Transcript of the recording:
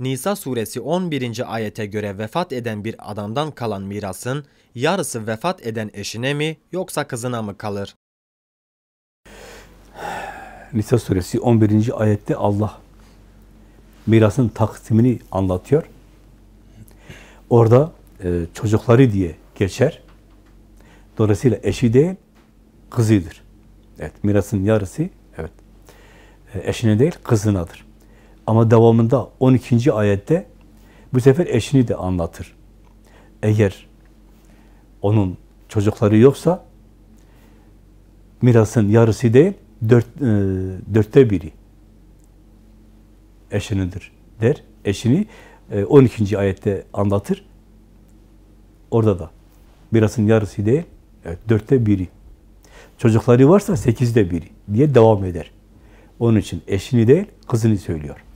Nisa suresi 11. ayete göre vefat eden bir adamdan kalan mirasın yarısı vefat eden eşine mi yoksa kızına mı kalır? Nisa suresi 11. ayette Allah mirasın taksimini anlatıyor. Orada e, çocukları diye geçer. Dolayısıyla eşi değil, kızıdır. Evet, mirasın yarısı evet. E, eşine değil, kızınadır. Ama devamında 12. ayette bu sefer eşini de anlatır. Eğer onun çocukları yoksa mirasın yarısı değil, dört, e, dörtte biri eşinidir der. Eşini e, 12. ayette anlatır. Orada da mirasın yarısı değil, evet, dörtte biri. Çocukları varsa sekizde biri diye devam eder. Onun için eşini değil, kızını söylüyor.